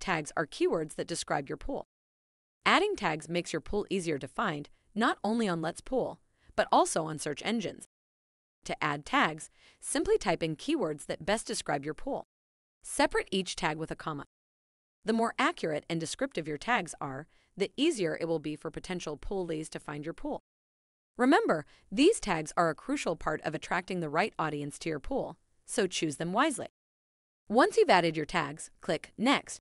Tags are keywords that describe your pool. Adding tags makes your pool easier to find, not only on Let's Pool, but also on search engines. To add tags, simply type in keywords that best describe your pool. Separate each tag with a comma. The more accurate and descriptive your tags are, the easier it will be for potential pool leads to find your pool. Remember, these tags are a crucial part of attracting the right audience to your pool, so choose them wisely. Once you've added your tags, click Next